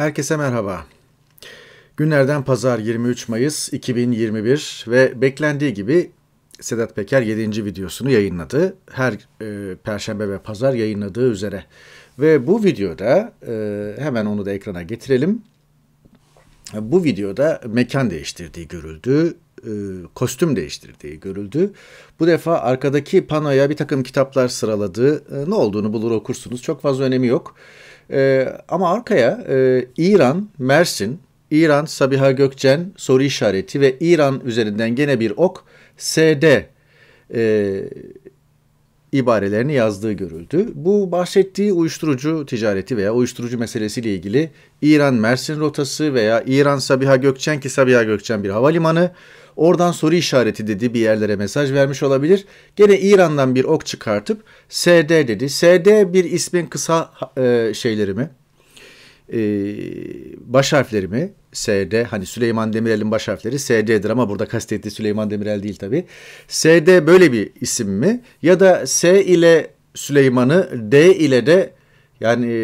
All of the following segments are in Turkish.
Herkese merhaba. Günlerden pazar 23 Mayıs 2021 ve beklendiği gibi Sedat Peker 7. videosunu yayınladı. Her e, perşembe ve pazar yayınladığı üzere. Ve bu videoda e, hemen onu da ekrana getirelim. Bu videoda mekan değiştirdiği görüldü, e, kostüm değiştirdiği görüldü. Bu defa arkadaki panoya bir takım kitaplar sıraladı. E, ne olduğunu bulur okursunuz. Çok fazla önemi yok. E, ama arkaya e, İran, Mersin, İran, Sabiha Gökçen soru işareti ve İran üzerinden gene bir ok SD e, ibarelerini yazdığı görüldü. Bu bahsettiği uyuşturucu ticareti veya uyuşturucu meselesiyle ilgili İran-Mersin rotası veya İran-Sabiha Gökçen ki Sabiha Gökçen bir havalimanı Oradan soru işareti dedi bir yerlere mesaj vermiş olabilir. Gene İran'dan bir ok çıkartıp SD dedi. SD bir ismin kısa e, şeyleri mi? E, baş harfleri mi? SD hani Süleyman Demirel'in baş harfleri SD'dir ama burada kastettiği Süleyman Demirel değil tabi. SD böyle bir isim mi? Ya da S ile Süleyman'ı D ile de yani e,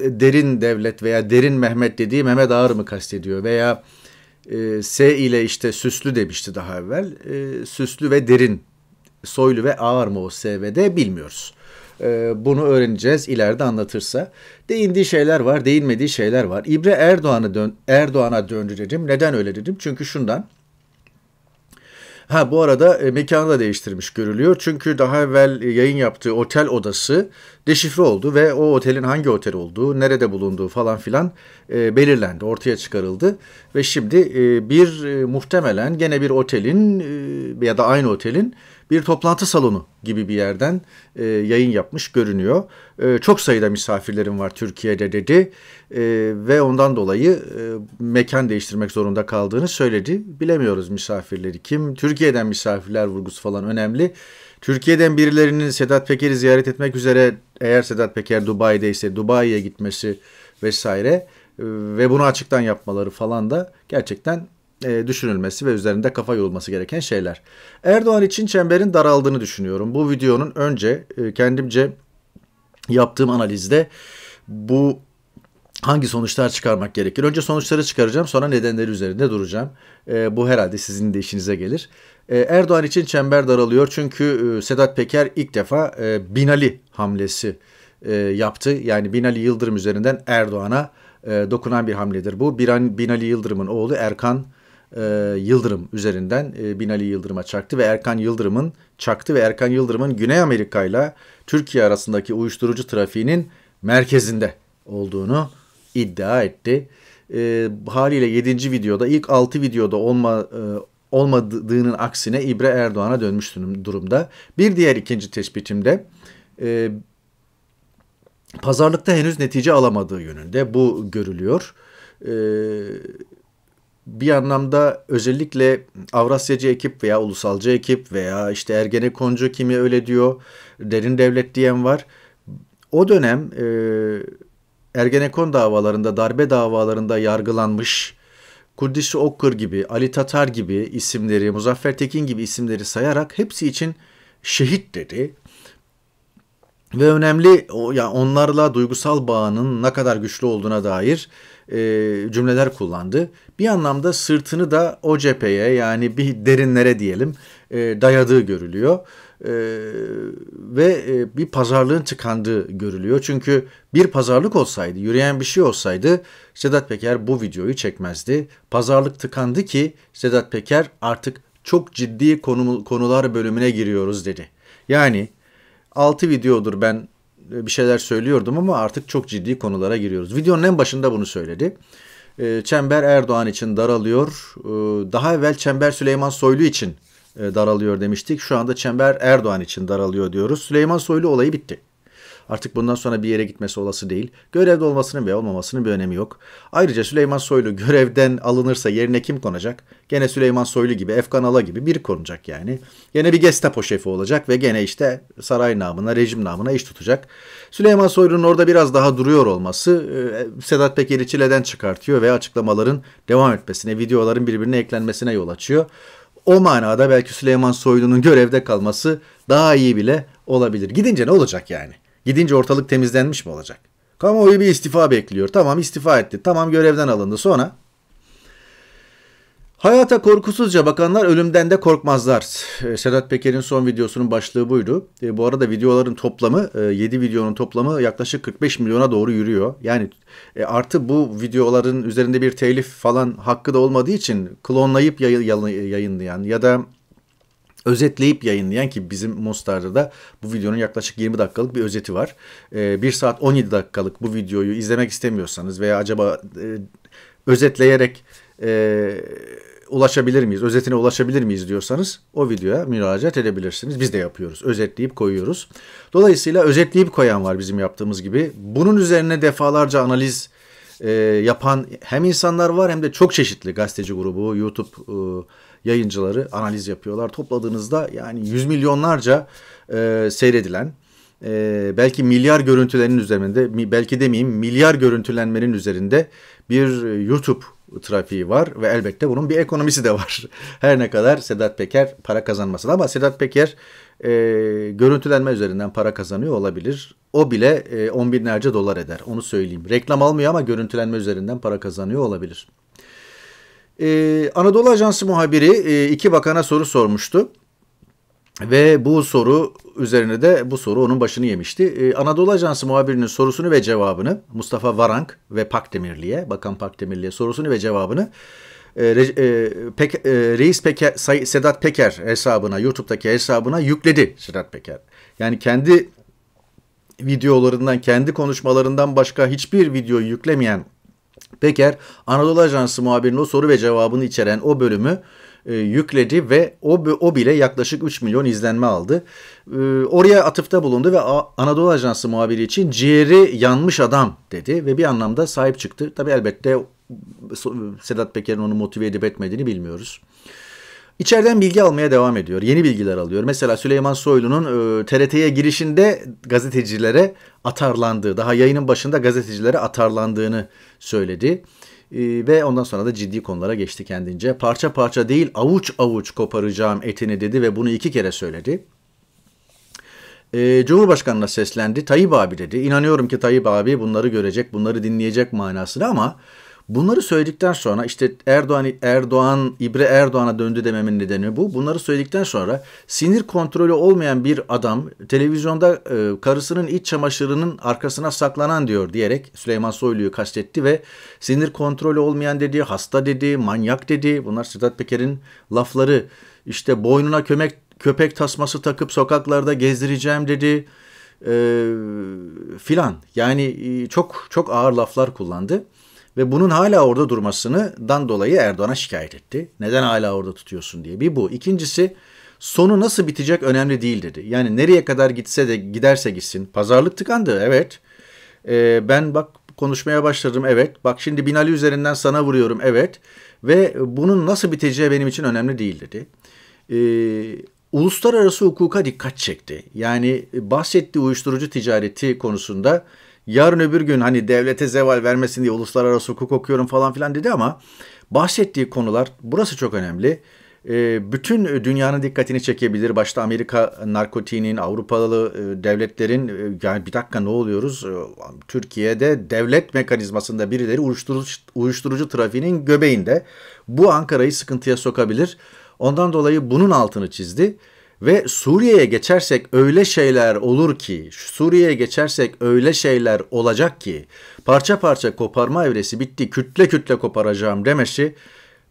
derin devlet veya derin Mehmet dediği Mehmet Ağar mı kastediyor veya e, S ile işte süslü demişti daha evvel. E, süslü ve derin, soylu ve ağır mı o S ve D bilmiyoruz. E, bunu öğreneceğiz ileride anlatırsa. Değindiği şeyler var, değinmediği şeyler var. İbre Erdoğan'ı dön, Erdoğan'a döndürelim. Neden öyle dedim? Çünkü şundan. Ha bu arada e, mekanı da değiştirmiş görülüyor. Çünkü daha evvel e, yayın yaptığı otel odası deşifre oldu ve o otelin hangi otel olduğu, nerede bulunduğu falan filan e, belirlendi, ortaya çıkarıldı. Ve şimdi e, bir e, muhtemelen gene bir otelin e, ya da aynı otelin bir toplantı salonu gibi bir yerden e, yayın yapmış görünüyor. E, çok sayıda misafirlerim var Türkiye'de dedi e, ve ondan dolayı e, mekan değiştirmek zorunda kaldığını söyledi. Bilemiyoruz misafirleri kim. Türkiye'den misafirler vurgusu falan önemli. Türkiye'den birilerinin Sedat Peker'i ziyaret etmek üzere eğer Sedat Peker Dubai'deyse Dubai'ye gitmesi vesaire e, ve bunu açıktan yapmaları falan da gerçekten e, düşünülmesi ve üzerinde kafa yorulması gereken şeyler. Erdoğan için çemberin daraldığını düşünüyorum. Bu videonun önce e, kendimce yaptığım analizde bu hangi sonuçlar çıkarmak gerekir? Önce sonuçları çıkaracağım sonra nedenleri üzerinde duracağım. E, bu herhalde sizin de işinize gelir. E, Erdoğan için çember daralıyor çünkü e, Sedat Peker ilk defa e, Binali hamlesi e, yaptı. Yani Binali Yıldırım üzerinden Erdoğan'a e, dokunan bir hamledir bu. Binali Yıldırım'ın oğlu Erkan e, Yıldırım üzerinden e, Binali Yıldırım'a çaktı ve Erkan Yıldırım'ın çaktı ve Erkan Yıldırım'ın Güney Amerika ile Türkiye arasındaki uyuşturucu trafiğinin merkezinde olduğunu iddia etti. E, haliyle 7. videoda ilk 6 videoda olma e, olmadığının aksine İbre Erdoğan'a dönmüş durumda. Bir diğer ikinci tespitimde e, pazarlıkta henüz netice alamadığı yönünde bu görülüyor. E, bir anlamda özellikle Avrasyacı ekip veya ulusalcı ekip veya işte Ergenekoncu kimi öyle diyor, derin devlet diyen var. O dönem e, Ergenekon davalarında, darbe davalarında yargılanmış Kurdisi Okkır gibi, Ali Tatar gibi isimleri, Muzaffer Tekin gibi isimleri sayarak hepsi için şehit dedi ve önemli o ya onlarla duygusal bağının ne kadar güçlü olduğuna dair e, cümleler kullandı. Bir anlamda sırtını da o cepheye yani bir derinlere diyelim e, dayadığı görülüyor. E, ve e, bir pazarlığın tıkandığı görülüyor. Çünkü bir pazarlık olsaydı, yürüyen bir şey olsaydı Sedat Peker bu videoyu çekmezdi. Pazarlık tıkandı ki Sedat Peker artık çok ciddi konu, konular bölümüne giriyoruz dedi. Yani 6 videodur ben e, bir şeyler söylüyordum ama artık çok ciddi konulara giriyoruz. Videonun en başında bunu söyledi. E, Çember Erdoğan için daralıyor. E, daha evvel Çember Süleyman Soylu için daralıyor demiştik. Şu anda Çember Erdoğan için daralıyor diyoruz. Süleyman Soylu olayı bitti. Artık bundan sonra bir yere gitmesi olası değil. Görevde olmasının ve olmamasının bir önemi yok. Ayrıca Süleyman Soylu görevden alınırsa yerine kim konacak? Gene Süleyman Soylu gibi, Efkan Ala gibi biri konacak yani. Gene bir Gestapo şefi olacak ve gene işte saray namına, rejim namına iş tutacak. Süleyman Soylu'nun orada biraz daha duruyor olması e, Sedat Peker'i çileden çıkartıyor ve açıklamaların devam etmesine, videoların birbirine eklenmesine yol açıyor. O manada belki Süleyman Soylu'nun görevde kalması daha iyi bile olabilir. Gidince ne olacak yani? Gidince ortalık temizlenmiş mi olacak? Kamuoyu bir istifa bekliyor. Tamam istifa etti. Tamam görevden alındı. Sonra Hayata korkusuzca bakanlar ölümden de korkmazlar. Ee, Sedat Peker'in son videosunun başlığı buydu. E, bu arada videoların toplamı, e, 7 videonun toplamı yaklaşık 45 milyona doğru yürüyor. Yani e, artı bu videoların üzerinde bir telif falan hakkı da olmadığı için klonlayıp yayınlayan ya da özetleyip yayınlayan ki bizim Mostar'da da bu videonun yaklaşık 20 dakikalık bir özeti var. E, ee, 1 saat 17 dakikalık bu videoyu izlemek istemiyorsanız veya acaba e, özetleyerek e, ulaşabilir miyiz, özetine ulaşabilir miyiz diyorsanız o videoya müracaat edebilirsiniz. Biz de yapıyoruz. Özetleyip koyuyoruz. Dolayısıyla özetleyip koyan var bizim yaptığımız gibi. Bunun üzerine defalarca analiz e, yapan hem insanlar var hem de çok çeşitli gazeteci grubu, YouTube e, yayıncıları analiz yapıyorlar. Topladığınızda yani yüz milyonlarca e, seyredilen e, belki milyar görüntülerin üzerinde belki demeyeyim milyar görüntülenmenin üzerinde bir YouTube trafiği var ve elbette bunun bir ekonomisi de var. Her ne kadar Sedat Peker para da ama Sedat Peker e, görüntülenme üzerinden para kazanıyor olabilir. O bile e, on binlerce dolar eder onu söyleyeyim. Reklam almıyor ama görüntülenme üzerinden para kazanıyor olabilir. Ee, Anadolu Ajansı muhabiri e, iki bakana soru sormuştu. Ve bu soru üzerine de bu soru onun başını yemişti. Ee, Anadolu Ajansı muhabirinin sorusunu ve cevabını Mustafa Varank ve Pakdemirli'ye, Bakan Pakdemirli'ye sorusunu ve cevabını e, e, Pek, e, Reis Peker, Say, Sedat Peker hesabına, YouTube'daki hesabına yükledi Sedat Peker. Yani kendi videolarından, kendi konuşmalarından başka hiçbir videoyu yüklemeyen Peker, Anadolu Ajansı muhabirinin o soru ve cevabını içeren o bölümü e, yükledi ve o, o bile yaklaşık 3 milyon izlenme aldı. E, oraya atıfta bulundu ve A, Anadolu Ajansı muhabiri için ciğeri yanmış adam dedi ve bir anlamda sahip çıktı. Tabi elbette Sedat Peker'in onu motive edip etmediğini bilmiyoruz. İçeriden bilgi almaya devam ediyor. Yeni bilgiler alıyor. Mesela Süleyman Soylu'nun e, TRT'ye girişinde gazetecilere atarlandığı, daha yayının başında gazetecilere atarlandığını söyledi. E, ve ondan sonra da ciddi konulara geçti kendince. Parça parça değil avuç avuç koparacağım etini dedi ve bunu iki kere söyledi. E, Cumhurbaşkanı'na seslendi. Tayyip abi dedi. İnanıyorum ki Tayyip abi bunları görecek, bunları dinleyecek manasını ama Bunları söyledikten sonra işte Erdoğan Erdoğan İbre Erdoğan'a döndü dememin nedeni bu. Bunları söyledikten sonra sinir kontrolü olmayan bir adam televizyonda e, karısının iç çamaşırının arkasına saklanan diyor diyerek Süleyman Soylu'yu kastetti ve sinir kontrolü olmayan dedi, hasta dedi, manyak dedi. Bunlar Sedat Peker'in lafları. işte boynuna kömek köpek tasması takıp sokaklarda gezdireceğim dedi. E, filan yani e, çok çok ağır laflar kullandı ve bunun hala orada durmasından dolayı Erdoğan'a şikayet etti. Neden hala orada tutuyorsun diye. Bir bu. İkincisi sonu nasıl bitecek önemli değil dedi. Yani nereye kadar gitse de giderse gitsin. Pazarlık tıkandı evet. Ee, ben bak konuşmaya başladım evet. Bak şimdi Binali üzerinden sana vuruyorum evet. Ve bunun nasıl biteceği benim için önemli değil dedi. Ee, uluslararası hukuka dikkat çekti. Yani bahsettiği uyuşturucu ticareti konusunda yarın öbür gün hani devlete zeval vermesin diye uluslararası hukuk okuyorum falan filan dedi ama bahsettiği konular burası çok önemli. Ee, bütün dünyanın dikkatini çekebilir. Başta Amerika narkotiğinin, Avrupalı e, devletlerin e, yani bir dakika ne oluyoruz? E, Türkiye'de devlet mekanizmasında birileri uyuşturucu, uyuşturucu trafiğinin göbeğinde. Bu Ankara'yı sıkıntıya sokabilir. Ondan dolayı bunun altını çizdi. Ve Suriye'ye geçersek öyle şeyler olur ki, Suriye'ye geçersek öyle şeyler olacak ki, parça parça koparma evresi bitti, kütle kütle koparacağım demesi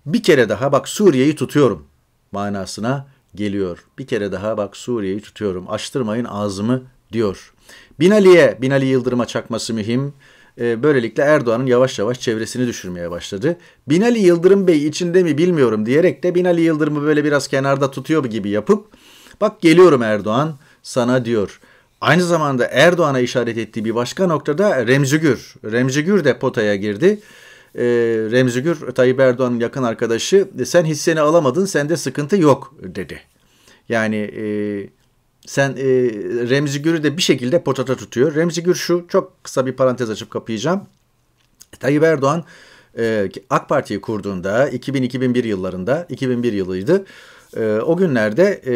bir kere daha bak Suriye'yi tutuyorum manasına geliyor. Bir kere daha bak Suriye'yi tutuyorum, açtırmayın ağzımı diyor. Binali'ye, Binali Yıldırım'a çakması mühim. Ee, böylelikle Erdoğan'ın yavaş yavaş çevresini düşürmeye başladı. Binali Yıldırım Bey içinde mi bilmiyorum diyerek de Binali Yıldırım'ı böyle biraz kenarda tutuyor gibi yapıp Bak geliyorum Erdoğan sana diyor. Aynı zamanda Erdoğan'a işaret ettiği bir başka noktada Remzi Gür. Remzi Gür de potaya girdi. Ee, Remzi Gür Tayyip Erdoğan'ın yakın arkadaşı e, sen hisseni alamadın sende sıkıntı yok dedi. Yani e, sen e, Remzi Gür'ü de bir şekilde potata tutuyor. Remzi Gür şu çok kısa bir parantez açıp kapayacağım. Tayyip Erdoğan e, AK Parti'yi kurduğunda 2000-2001 yıllarında 2001 yılıydı. E, o günlerde e,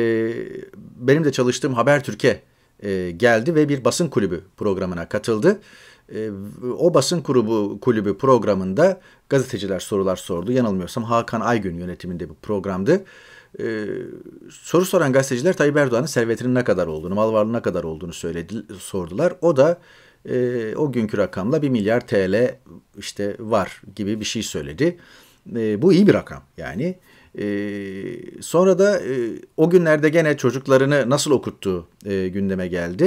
benim de çalıştığım Haber Türkiye e, geldi ve bir basın kulübü programına katıldı. E, o basın kulübü, kulübü programında gazeteciler sorular sordu. Yanılmıyorsam Hakan Aygün yönetiminde bir programdı. E, soru soran gazeteciler Tayyip Erdoğan'ın servetinin ne kadar olduğunu, mal varlığının ne kadar olduğunu söyledi, sordular. O da e, o günkü rakamla 1 milyar TL işte var gibi bir şey söyledi. E, bu iyi bir rakam yani. Ee, sonra da e, o günlerde gene çocuklarını nasıl okuttuğu e, gündeme geldi.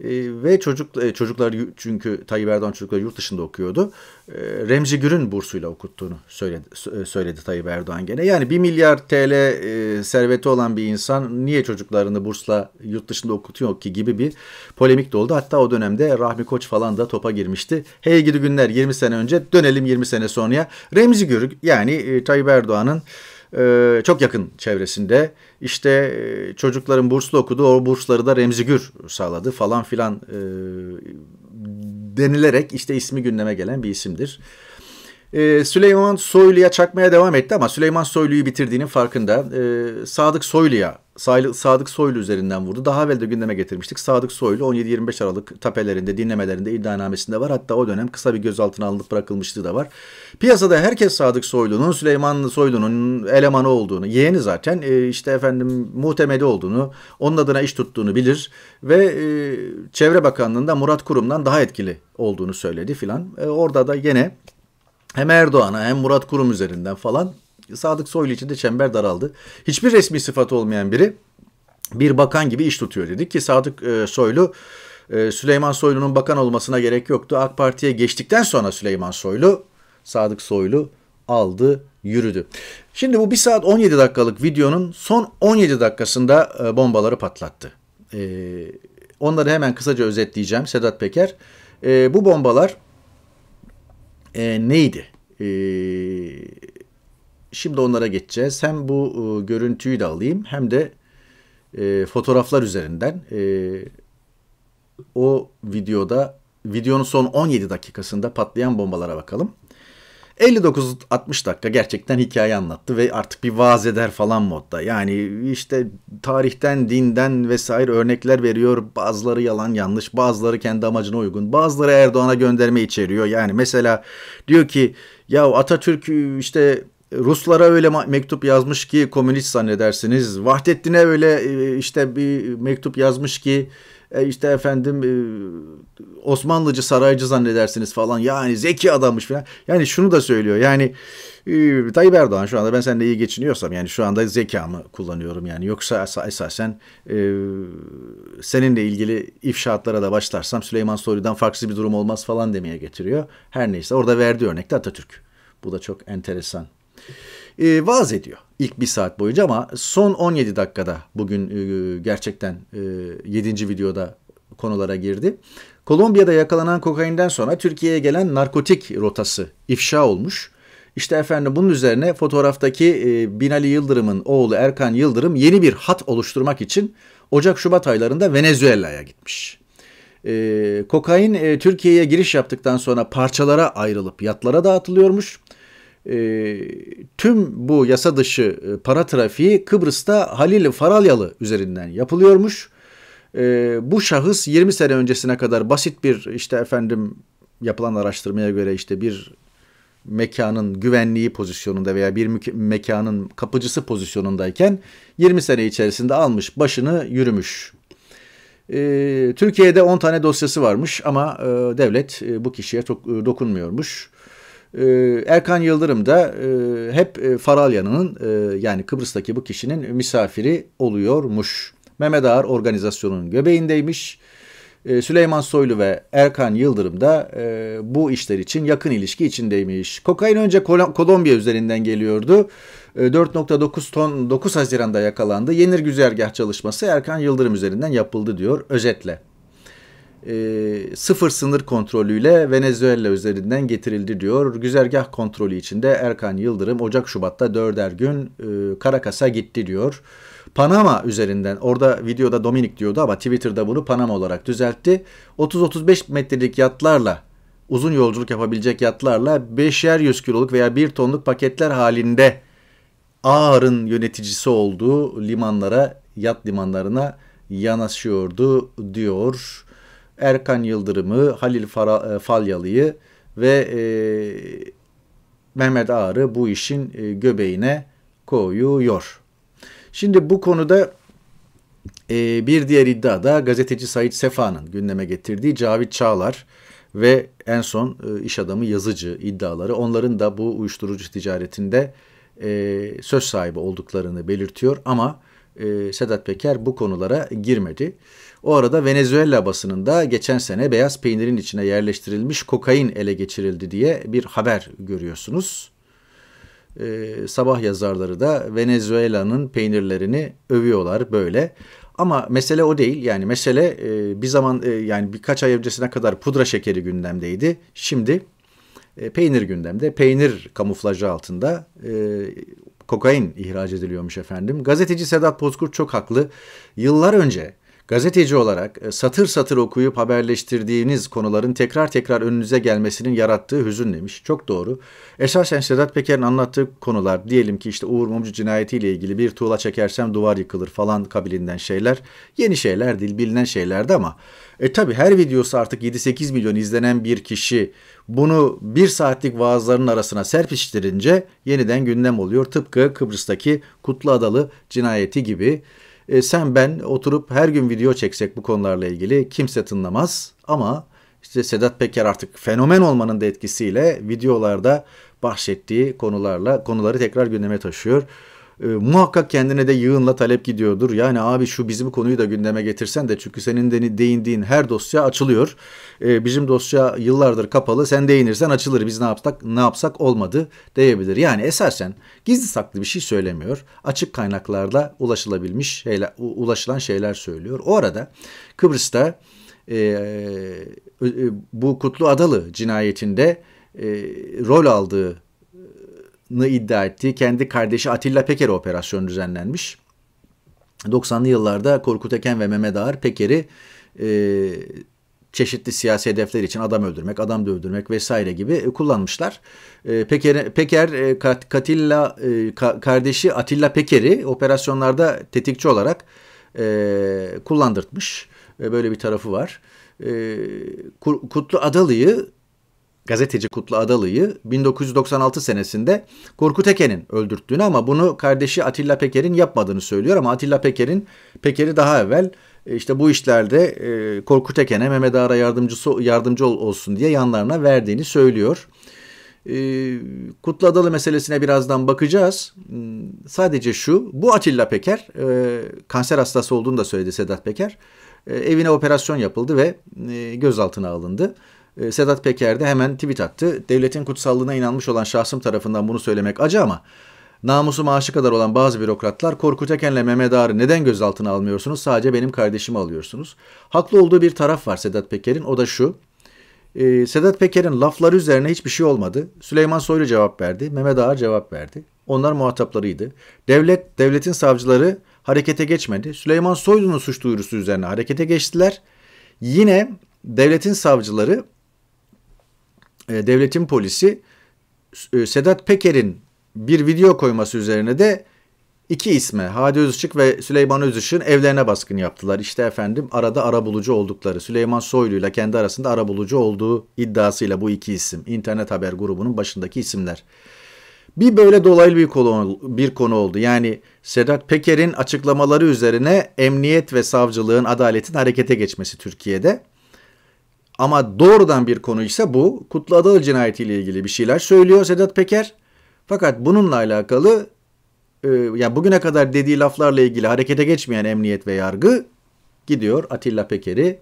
E, ve çocuk e, çocuklar çünkü Tayyip Erdoğan çocukları yurt dışında okuyordu. E, Remzi Gür'ün bursuyla okuttuğunu söyledi, e, söyledi Tayyip Erdoğan gene. Yani bir milyar TL e, serveti olan bir insan niye çocuklarını bursla yurt dışında okutuyor ki gibi bir polemik de oldu. Hatta o dönemde Rahmi Koç falan da topa girmişti. Hey gidi günler 20 sene önce dönelim 20 sene sonraya. Remzi Gür yani e, Tayyip Erdoğan'ın ee, çok yakın çevresinde işte e, çocukların burslu okudu, o bursları da Remzi Gür sağladı falan filan e, denilerek işte ismi gündeme gelen bir isimdir. Ee, Süleyman Soylu'ya çakmaya devam etti ama Süleyman Soylu'yu bitirdiğinin farkında. Ee, Sadık Soylu'ya Sadık Soylu üzerinden vurdu. Daha evvel de gündeme getirmiştik. Sadık Soylu 17-25 Aralık tapelerinde, dinlemelerinde, iddianamesinde var. Hatta o dönem kısa bir gözaltına alınıp bırakılmışlığı da var. Piyasada herkes Sadık Soylu'nun, Süleyman Soylu'nun elemanı olduğunu, yeğeni zaten e, işte efendim muhtemeli olduğunu, onun adına iş tuttuğunu bilir ve e, Çevre Bakanlığı'nda Murat Kurum'dan daha etkili olduğunu söyledi filan. E, orada da yine hem Erdoğan'a hem Murat Kurum üzerinden falan Sadık Soylu için de çember daraldı. Hiçbir resmi sıfatı olmayan biri bir bakan gibi iş tutuyor dedik ki Sadık e, Soylu e, Süleyman Soylu'nun bakan olmasına gerek yoktu. AK Parti'ye geçtikten sonra Süleyman Soylu Sadık Soylu aldı yürüdü. Şimdi bu 1 saat 17 dakikalık videonun son 17 dakikasında e, bombaları patlattı. E, onları hemen kısaca özetleyeceğim Sedat Peker. E, bu bombalar e, neydi? E, Şimdi onlara geçeceğiz. Hem bu e, görüntüyü de alayım hem de e, fotoğraflar üzerinden e, o videoda videonun son 17 dakikasında patlayan bombalara bakalım. 59-60 dakika gerçekten hikaye anlattı ve artık bir vaaz eder falan modda. Yani işte tarihten, dinden vesaire örnekler veriyor. Bazıları yalan yanlış, bazıları kendi amacına uygun. Bazıları Erdoğan'a gönderme içeriyor. Yani mesela diyor ki ya Atatürk işte Ruslara öyle mektup yazmış ki komünist zannedersiniz. Vahdettin'e öyle e, işte bir mektup yazmış ki e, işte efendim e, Osmanlıcı saraycı zannedersiniz falan. Yani zeki adammış falan. Yani şunu da söylüyor. Yani Tayyip Erdoğan şu anda ben seninle iyi geçiniyorsam yani şu anda zekamı kullanıyorum yani yoksa esasen e, seninle ilgili ifşaatlara da başlarsam Süleyman Soylu'dan farksız bir durum olmaz falan demeye getiriyor. Her neyse orada verdiği de Atatürk. Bu da çok enteresan e, vaaz ediyor ilk bir saat boyunca ama son 17 dakikada bugün e, gerçekten e, 7. videoda konulara girdi. Kolombiya'da yakalanan kokainden sonra Türkiye'ye gelen narkotik rotası ifşa olmuş. İşte efendim bunun üzerine fotoğraftaki e, Binali Yıldırım'ın oğlu Erkan Yıldırım yeni bir hat oluşturmak için Ocak-Şubat aylarında Venezuela'ya gitmiş. E, kokain e, Türkiye'ye giriş yaptıktan sonra parçalara ayrılıp yatlara dağıtılıyormuş e, tüm bu yasa dışı e, para trafiği Kıbrıs'ta Halil Faralyalı üzerinden yapılıyormuş. E, bu şahıs 20 sene öncesine kadar basit bir işte efendim yapılan araştırmaya göre işte bir mekanın güvenliği pozisyonunda veya bir mekanın kapıcısı pozisyonundayken 20 sene içerisinde almış başını yürümüş. Ee, Türkiye'de 10 tane dosyası varmış ama e, devlet e, bu kişiye çok e, dokunmuyormuş. Ee, Erkan Yıldırım da e, hep e, Faralya'nın e, yani Kıbrıs'taki bu kişinin misafiri oluyormuş. Mehmet Ağar organizasyonun göbeğindeymiş. Süleyman Soylu ve Erkan Yıldırım da bu işler için yakın ilişki içindeymiş. Kokain önce Kolombiya üzerinden geliyordu. 4.9 ton 9 Haziran'da yakalandı. Yenir güzergah çalışması Erkan Yıldırım üzerinden yapıldı diyor özetle e, sıfır sınır kontrolüyle Venezuela üzerinden getirildi diyor. Güzergah kontrolü içinde Erkan Yıldırım Ocak-Şubat'ta dörder gün e, Karakas'a gitti diyor. Panama üzerinden orada videoda Dominik diyordu ama Twitter'da bunu Panama olarak düzeltti. 30-35 metrelik yatlarla uzun yolculuk yapabilecek yatlarla 5'er 100 kiloluk veya 1 tonluk paketler halinde ağırın yöneticisi olduğu limanlara, yat limanlarına yanaşıyordu diyor. Erkan Yıldırım'ı, Halil Fara, e, Falyalı'yı ve e, Mehmet Ağar'ı bu işin e, göbeğine koyuyor. Şimdi bu konuda e, bir diğer iddia da gazeteci Sa'id Sefa'nın gündeme getirdiği Cavit Çağlar ve en son e, iş adamı yazıcı iddiaları onların da bu uyuşturucu ticaretinde e, söz sahibi olduklarını belirtiyor ama e, Sedat Peker bu konulara girmedi. O arada Venezuela basınında geçen sene beyaz peynirin içine yerleştirilmiş kokain ele geçirildi diye bir haber görüyorsunuz. Ee, sabah yazarları da Venezuela'nın peynirlerini övüyorlar böyle. Ama mesele o değil. Yani mesele e, bir zaman e, yani birkaç ay öncesine kadar pudra şekeri gündemdeydi. Şimdi e, peynir gündemde. Peynir kamuflajı altında e, kokain ihraç ediliyormuş efendim. Gazeteci Sedat Bozkurt çok haklı. Yıllar önce Gazeteci olarak e, satır satır okuyup haberleştirdiğiniz konuların tekrar tekrar önünüze gelmesinin yarattığı hüzün demiş. Çok doğru. Esasen Sedat Peker'in anlattığı konular diyelim ki işte Uğur Mumcu cinayetiyle ilgili bir tuğla çekersem duvar yıkılır falan kabilinden şeyler. Yeni şeyler değil bilinen şeylerdi ama e tabi her videosu artık 7-8 milyon izlenen bir kişi bunu bir saatlik vaazların arasına serpiştirince yeniden gündem oluyor. Tıpkı Kıbrıs'taki Kutlu Adalı cinayeti gibi e, sen ben oturup her gün video çeksek bu konularla ilgili kimse tınlamaz ama işte Sedat Peker artık fenomen olmanın da etkisiyle videolarda bahsettiği konularla konuları tekrar gündeme taşıyor e, muhakkak kendine de yığınla talep gidiyordur. Yani abi şu bizim konuyu da gündeme getirsen de çünkü senin de değindiğin her dosya açılıyor. E, bizim dosya yıllardır kapalı. Sen değinirsen açılır. Biz ne yapsak ne yapsak olmadı diyebilir. Yani esasen gizli saklı bir şey söylemiyor. Açık kaynaklarla ulaşılabilmiş şeyler, ulaşılan şeyler söylüyor. O arada Kıbrıs'ta e, e, bu Kutlu Adalı cinayetinde rol aldığı iddia ettiği kendi kardeşi Atilla Peker operasyon düzenlenmiş. 90'lı yıllarda Korkut Eken ve Mehmet Ağar Peker'i e, çeşitli siyasi hedefler için adam öldürmek, adam dövdürmek vesaire gibi e, kullanmışlar. E, Peker, Peker Kat, Katilla e, kardeşi Atilla Peker'i operasyonlarda tetikçi olarak kullandırtmış. Böyle bir tarafı var. Kutlu Adalı'yı gazeteci Kutlu Adalı'yı 1996 senesinde Korkut Eken'in öldürttüğünü ama bunu kardeşi Atilla Peker'in yapmadığını söylüyor ama Atilla Peker'in Peker'i daha evvel e, işte bu işlerde e, Korkut Eken'e Mehmet Ağar'a yardımcısı yardımcı olsun diye yanlarına verdiğini söylüyor. E, Kutlu Adalı meselesine birazdan bakacağız. Hmm, sadece şu, bu Atilla Peker, kanser hastası olduğunu da söyledi Sedat Peker. Evine operasyon yapıldı ve gözaltına alındı. Ee, Sedat Peker de hemen tweet attı. Devletin kutsallığına inanmış olan şahsım tarafından bunu söylemek acı ama namusu maaşı kadar olan bazı bürokratlar Korkut Eken'le Mehmet Ağar'ı neden gözaltına almıyorsunuz? Sadece benim kardeşimi alıyorsunuz. Haklı olduğu bir taraf var Sedat Peker'in o da şu. Ee, Sedat Peker'in lafları üzerine hiçbir şey olmadı. Süleyman Soylu cevap verdi. Mehmet Ağar cevap verdi. Onlar muhataplarıydı. Devlet, devletin savcıları harekete geçmedi. Süleyman Soylu'nun suç duyurusu üzerine harekete geçtiler. Yine devletin savcıları e, devletin polisi e, Sedat Peker'in bir video koyması üzerine de iki isme Hadi Özışık ve Süleyman Özışık'ın evlerine baskın yaptılar. İşte efendim arada arabulucu oldukları Süleyman Soylu ile kendi arasında arabulucu olduğu iddiasıyla bu iki isim internet haber grubunun başındaki isimler. Bir böyle dolaylı bir konu, bir konu oldu. Yani Sedat Peker'in açıklamaları üzerine emniyet ve savcılığın adaletin harekete geçmesi Türkiye'de. Ama doğrudan bir konu ise bu. Kutlu Adalı cinayetiyle ilgili bir şeyler söylüyor Sedat Peker. Fakat bununla alakalı e, ya bugüne kadar dediği laflarla ilgili harekete geçmeyen emniyet ve yargı gidiyor Atilla Peker'i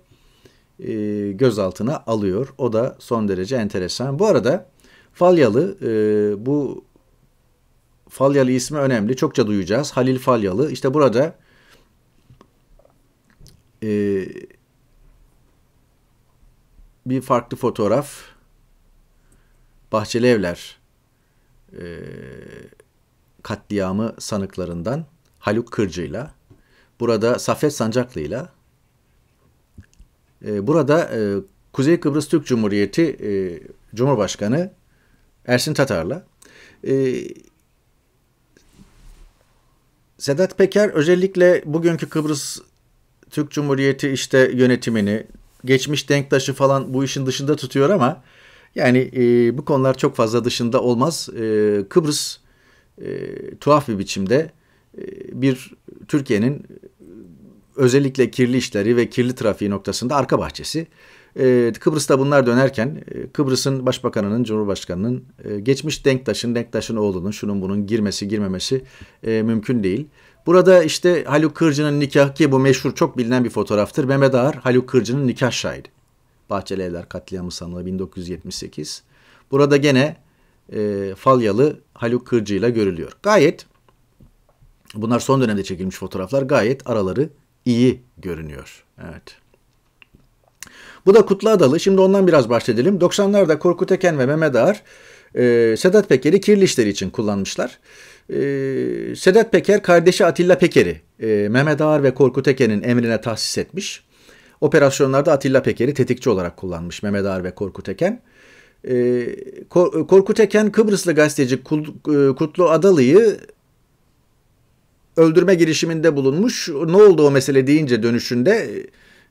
e, gözaltına alıyor. O da son derece enteresan. Bu arada Falyalı e, bu Falyalı ismi önemli. Çokça duyacağız. Halil Falyalı. İşte burada eee bir farklı fotoğraf. Bahçeli Evler e, katliamı sanıklarından Haluk Kırcı'yla. Burada Safet Sancaklı'yla. E, burada e, Kuzey Kıbrıs Türk Cumhuriyeti e, Cumhurbaşkanı Ersin Tatar'la. E, Sedat Peker özellikle bugünkü Kıbrıs Türk Cumhuriyeti işte yönetimini, geçmiş denktaşı falan bu işin dışında tutuyor ama yani e, bu konular çok fazla dışında olmaz. E, Kıbrıs e, tuhaf bir biçimde e, bir Türkiye'nin özellikle kirli işleri ve kirli trafiği noktasında arka bahçesi. E, Kıbrıs'ta bunlar dönerken e, Kıbrıs'ın başbakanının, cumhurbaşkanının e, geçmiş denktaşın, denktaşın oğlunun şunun bunun girmesi girmemesi e, mümkün değil. Burada işte Haluk Kırcı'nın nikahı ki bu meşhur çok bilinen bir fotoğraftır. Mehmet Ağar Haluk Kırcı'nın nikah şahidi. Bahçeli Evler katliamı sanığı 1978. Burada gene e, Falyalı Haluk Kırcı ile görülüyor. Gayet bunlar son dönemde çekilmiş fotoğraflar gayet araları iyi görünüyor. Evet. Bu da Kutlu Adalı. Şimdi ondan biraz bahsedelim. 90'larda Korkut Eken ve Mehmet Ağar e, Sedat Peker'i kirli işleri için kullanmışlar. Ee, Sedat Peker kardeşi Atilla Peker'i e, Mehmet Ağar ve Korkut Eken'in emrine tahsis etmiş. Operasyonlarda Atilla Peker'i tetikçi olarak kullanmış Mehmet Ağar ve Korkut Eken. Ee, Korkut Eken Kıbrıslı gazeteci e, Kutlu Adalı'yı öldürme girişiminde bulunmuş. Ne oldu o mesele deyince dönüşünde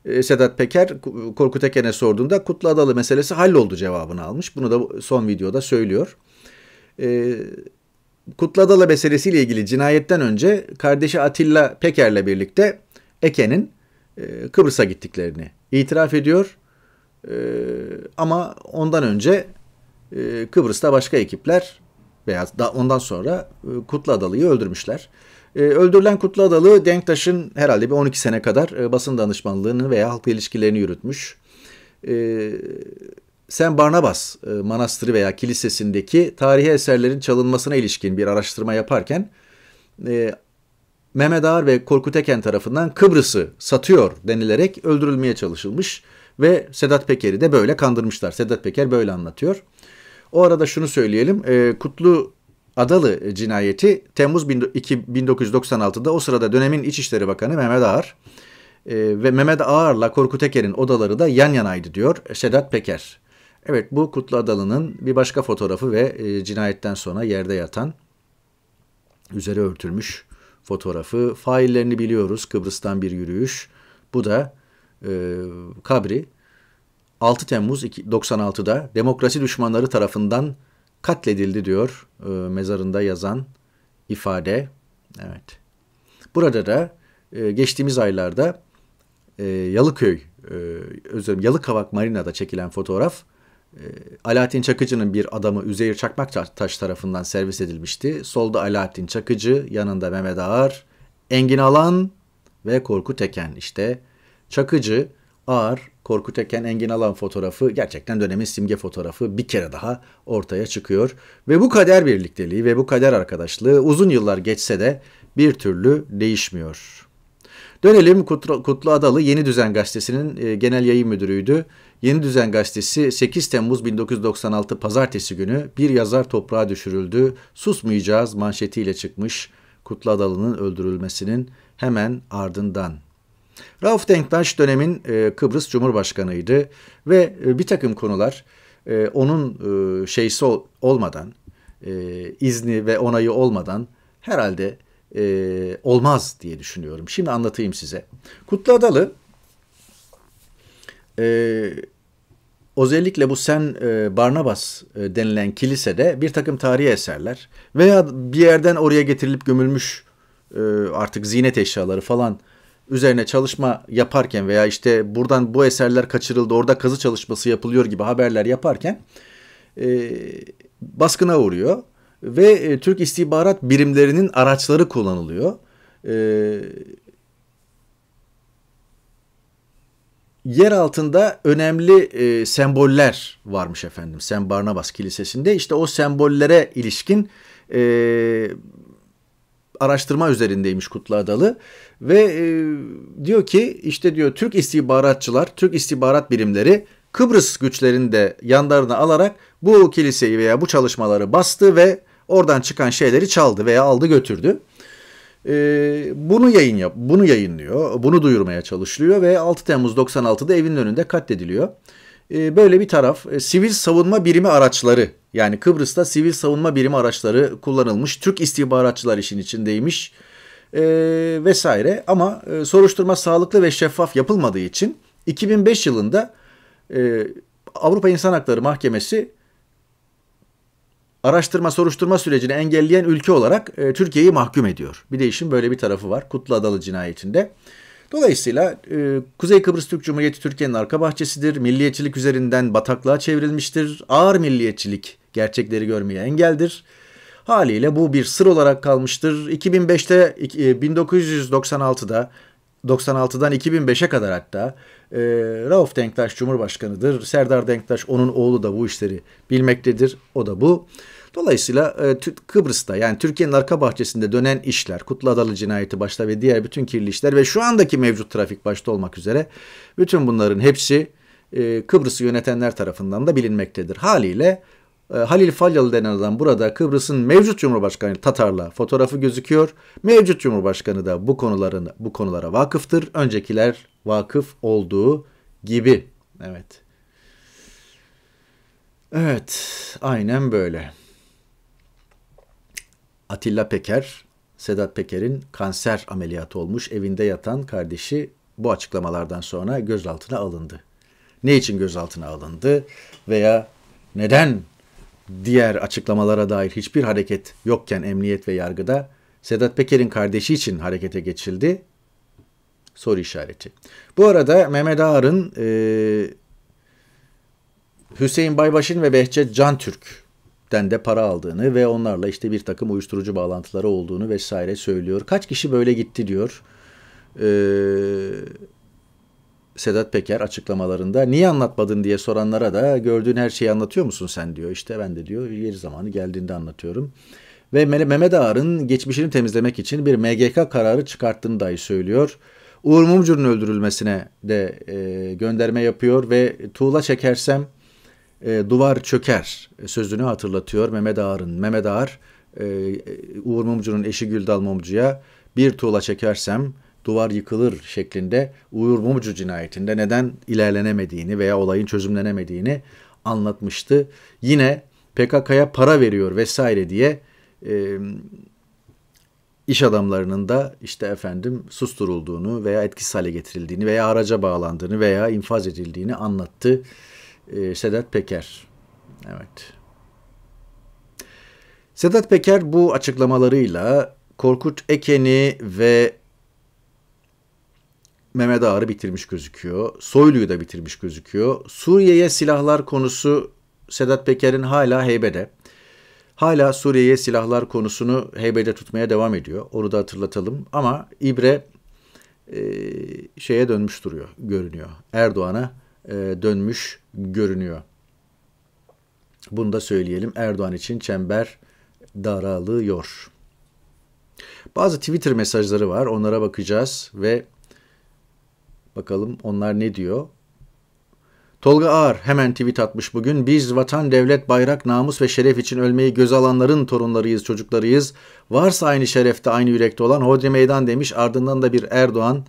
e, Sedat Peker Korkut Eken'e sorduğunda Kutlu Adalı meselesi halloldu cevabını almış. Bunu da son videoda söylüyor. Ee, Kutladala meselesiyle ilgili cinayetten önce kardeşi Atilla Peker'le birlikte Eke'nin e, Kıbrıs'a gittiklerini itiraf ediyor. E, ama ondan önce e, Kıbrıs'ta başka ekipler veya da ondan sonra e, öldürmüşler. öldürülen Kutlu Denktaş'ın herhalde bir 12 sene kadar basın danışmanlığını veya halkla ilişkilerini yürütmüş. E, sen Barnabas e, manastırı veya kilisesindeki tarihi eserlerin çalınmasına ilişkin bir araştırma yaparken e, Mehmet Ağar ve Korkut Eken tarafından Kıbrıs'ı satıyor denilerek öldürülmeye çalışılmış ve Sedat Peker'i de böyle kandırmışlar. Sedat Peker böyle anlatıyor. O arada şunu söyleyelim. E, Kutlu Adalı cinayeti Temmuz 1996'da o sırada dönemin İçişleri Bakanı Mehmet Ağar e, ve Mehmet Ağar'la Korkut Eker'in odaları da yan yanaydı diyor Sedat Peker. Evet bu Kutlu Adalı'nın bir başka fotoğrafı ve e, cinayetten sonra yerde yatan üzeri örtülmüş fotoğrafı. Faillerini biliyoruz Kıbrıs'tan bir yürüyüş. Bu da e, kabri 6 Temmuz 96'da demokrasi düşmanları tarafından katledildi diyor e, mezarında yazan ifade. Evet. Burada da e, geçtiğimiz aylarda e, Yalıköy, e, özür dilerim Yalıkavak Marina'da çekilen fotoğraf ee, Alaaddin Çakıcı'nın bir adamı Üzeyir Çakmaktaş tarafından servis edilmişti. Solda Alaaddin Çakıcı, yanında Mehmet Ağar, Engin Alan ve Korkut Eken. işte. Çakıcı, Ağar, Korkut Eken, Engin Alan fotoğrafı gerçekten dönemin simge fotoğrafı bir kere daha ortaya çıkıyor. Ve bu kader birlikteliği ve bu kader arkadaşlığı uzun yıllar geçse de bir türlü değişmiyor. Dönelim Kutlu, Kutlu Adalı Yeni Düzen Gazetesi'nin e, genel yayın müdürüydü. Yeni Düzen Gazetesi 8 Temmuz 1996 Pazartesi günü bir yazar toprağa düşürüldü, susmayacağız manşetiyle çıkmış Kutlu Adalı'nın öldürülmesinin hemen ardından. Rauf Denktaş dönemin e, Kıbrıs Cumhurbaşkanı'ydı ve e, bir takım konular e, onun e, şeysi ol, olmadan, e, izni ve onayı olmadan herhalde e, olmaz diye düşünüyorum. Şimdi anlatayım size. Kutlu Adalı e, özellikle bu Sen e, Barnabas e, denilen kilisede bir takım tarihi eserler veya bir yerden oraya getirilip gömülmüş e, artık zinet eşyaları falan üzerine çalışma yaparken veya işte buradan bu eserler kaçırıldı orada kazı çalışması yapılıyor gibi haberler yaparken e, baskına uğruyor ve e, Türk istihbarat birimlerinin araçları kullanılıyor. E, yer altında önemli e, semboller varmış efendim. Sen Barnabas Kilisesi'nde işte o sembollere ilişkin e, araştırma üzerindeymiş Kutlu Adalı ve e, diyor ki işte diyor Türk istihbaratçılar, Türk istihbarat birimleri Kıbrıs güçlerini de yanlarına alarak bu kiliseyi veya bu çalışmaları bastı ve oradan çıkan şeyleri çaldı veya aldı götürdü e, bunu yayın yap, bunu yayınlıyor, bunu duyurmaya çalışılıyor ve 6 Temmuz 96'da evinin önünde katlediliyor. E, böyle bir taraf, e, sivil savunma birimi araçları yani Kıbrıs'ta sivil savunma birimi araçları kullanılmış, Türk istihbaratçılar işin içindeymiş e, vesaire. Ama e, soruşturma sağlıklı ve şeffaf yapılmadığı için 2005 yılında e, Avrupa İnsan Hakları Mahkemesi araştırma soruşturma sürecini engelleyen ülke olarak e, Türkiye'yi mahkum ediyor. Bir de işin böyle bir tarafı var Kutlu Adalı cinayetinde. Dolayısıyla e, Kuzey Kıbrıs Türk Cumhuriyeti Türkiye'nin arka bahçesidir. Milliyetçilik üzerinden bataklığa çevrilmiştir. Ağır milliyetçilik gerçekleri görmeye engeldir. Haliyle bu bir sır olarak kalmıştır. 2005'te 1996'da 96'dan 2005'e kadar hatta e, Rauf Denktaş Cumhurbaşkanı'dır. Serdar Denktaş onun oğlu da bu işleri bilmektedir. O da bu. Dolayısıyla e, Kıbrıs'ta yani Türkiye'nin arka bahçesinde dönen işler, Kutlu Adalı cinayeti başta ve diğer bütün kirli işler ve şu andaki mevcut trafik başta olmak üzere bütün bunların hepsi e, Kıbrıs'ı yönetenler tarafından da bilinmektedir. Haliyle e, Halil Falyalı denen adam burada Kıbrıs'ın mevcut Cumhurbaşkanı Tatar'la fotoğrafı gözüküyor. Mevcut Cumhurbaşkanı da bu konuların bu konulara vakıftır. Öncekiler vakıf olduğu gibi. Evet. Evet, aynen böyle. Atilla Peker, Sedat Peker'in kanser ameliyatı olmuş evinde yatan kardeşi bu açıklamalardan sonra gözaltına alındı. Ne için gözaltına alındı veya neden diğer açıklamalara dair hiçbir hareket yokken emniyet ve yargıda Sedat Peker'in kardeşi için harekete geçildi Soru işareti. Bu arada Mehmet Ağar'ın e, Hüseyin Baybaş'ın ve Behçet Cantürk'ten de para aldığını ve onlarla işte bir takım uyuşturucu bağlantıları olduğunu vesaire söylüyor. Kaç kişi böyle gitti diyor. Eee Sedat Peker açıklamalarında niye anlatmadın diye soranlara da gördüğün her şeyi anlatıyor musun sen diyor. İşte ben de diyor yeri zamanı geldiğinde anlatıyorum. Ve Mehmet Ağar'ın geçmişini temizlemek için bir MGK kararı çıkarttığını dahi söylüyor. Uğur Mumcu'nun öldürülmesine de e, gönderme yapıyor ve tuğla çekersem e, duvar çöker sözünü hatırlatıyor Mehmet Ağar'ın. Mehmet Ağar e, Uğur Mumcu'nun eşi Güldal Mumcu'ya bir tuğla çekersem duvar yıkılır şeklinde Uğur Mumcu cinayetinde neden ilerlenemediğini veya olayın çözümlenemediğini anlatmıştı. Yine PKK'ya para veriyor vesaire diye e, iş adamlarının da işte efendim susturulduğunu veya etkisiz hale getirildiğini veya araca bağlandığını veya infaz edildiğini anlattı e, Sedat Peker. Evet. Sedat Peker bu açıklamalarıyla Korkut Eken'i ve Mehmet Ağar'ı bitirmiş gözüküyor. Soylu'yu da bitirmiş gözüküyor. Suriye'ye silahlar konusu Sedat Peker'in hala heybede hala Suriye'ye silahlar konusunu heybede tutmaya devam ediyor. Onu da hatırlatalım. Ama İbre e, şeye dönmüş duruyor, görünüyor. Erdoğan'a e, dönmüş görünüyor. Bunu da söyleyelim. Erdoğan için çember daralıyor. Bazı Twitter mesajları var. Onlara bakacağız ve bakalım onlar ne diyor. Tolga Ağar hemen tweet atmış bugün. Biz vatan, devlet, bayrak, namus ve şeref için ölmeyi göz alanların torunlarıyız, çocuklarıyız. Varsa aynı şerefte, aynı yürekte olan hodri meydan demiş. Ardından da bir Erdoğan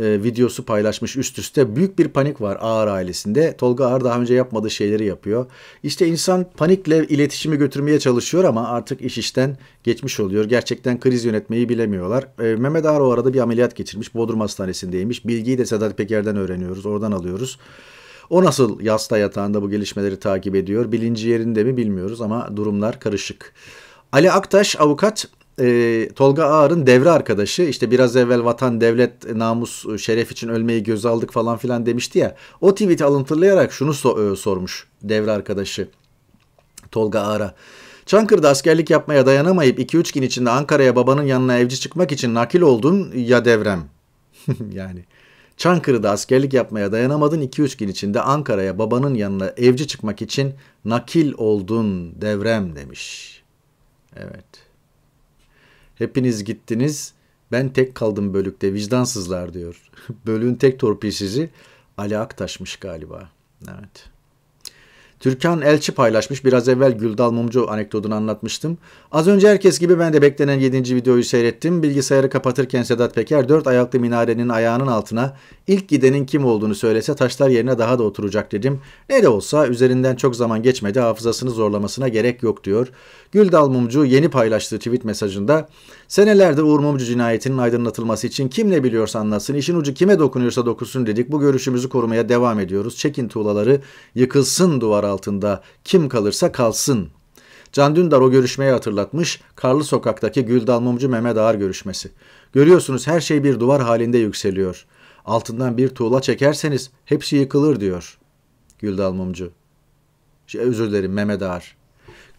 e, videosu paylaşmış üst üste. Büyük bir panik var Ağar ailesinde. Tolga Ağar daha önce yapmadığı şeyleri yapıyor. İşte insan panikle iletişimi götürmeye çalışıyor ama artık iş işten geçmiş oluyor. Gerçekten kriz yönetmeyi bilemiyorlar. E, Mehmet Ağar o arada bir ameliyat geçirmiş. Bodrum Hastanesi'ndeymiş. Bilgiyi de Sedat Peker'den öğreniyoruz. Oradan alıyoruz. O nasıl yasta yatağında bu gelişmeleri takip ediyor? Bilinci yerinde mi bilmiyoruz ama durumlar karışık. Ali Aktaş avukat e, Tolga Ağar'ın devre arkadaşı işte biraz evvel vatan, devlet, namus, e, şeref için ölmeyi göz aldık falan filan demişti ya. O tweet'i alıntılayarak şunu so- e, sormuş devre arkadaşı Tolga Ağar'a. Çankır'da askerlik yapmaya dayanamayıp 2-3 gün içinde Ankara'ya babanın yanına evci çıkmak için nakil oldun ya devrem. yani Çankırı'da askerlik yapmaya dayanamadın 2-3 gün içinde Ankara'ya babanın yanına evci çıkmak için nakil oldun devrem demiş. Evet. Hepiniz gittiniz ben tek kaldım bölükte vicdansızlar diyor. Bölüğün tek torpil sizi Ali Aktaş'mış galiba. Evet. Türkan Elçi paylaşmış. Biraz evvel Güldal Mumcu anekdotunu anlatmıştım. Az önce herkes gibi ben de beklenen 7. videoyu seyrettim. Bilgisayarı kapatırken Sedat Peker dört ayaklı minarenin ayağının altına ilk gidenin kim olduğunu söylese taşlar yerine daha da oturacak dedim. Ne de olsa üzerinden çok zaman geçmedi hafızasını zorlamasına gerek yok diyor. Güldal Mumcu yeni paylaştığı tweet mesajında Senelerdir Uğur Mumcu cinayetinin aydınlatılması için kim ne biliyorsa anlatsın, işin ucu kime dokunuyorsa dokunsun dedik. Bu görüşümüzü korumaya devam ediyoruz. Çekin tuğlaları, yıkılsın duvar altında, kim kalırsa kalsın. Can Dündar o görüşmeyi hatırlatmış, Karlı Sokak'taki Güldal Mumcu Mehmet Ağar görüşmesi. Görüyorsunuz her şey bir duvar halinde yükseliyor. Altından bir tuğla çekerseniz hepsi yıkılır diyor. Güldal Mumcu. Şey, özür dilerim Mehmet Ağar.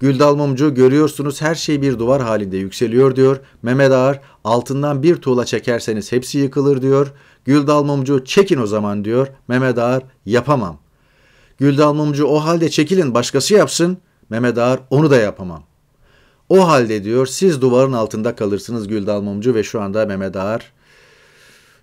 Güldal Mumcu görüyorsunuz her şey bir duvar halinde yükseliyor diyor. Mehmet Ağar altından bir tuğla çekerseniz hepsi yıkılır diyor. Güldal Mumcu çekin o zaman diyor. Mehmet Ağar yapamam. Güldal Mumcu o halde çekilin başkası yapsın. Mehmet Ağar onu da yapamam. O halde diyor siz duvarın altında kalırsınız Güldal Mumcu ve şu anda Mehmet Ağar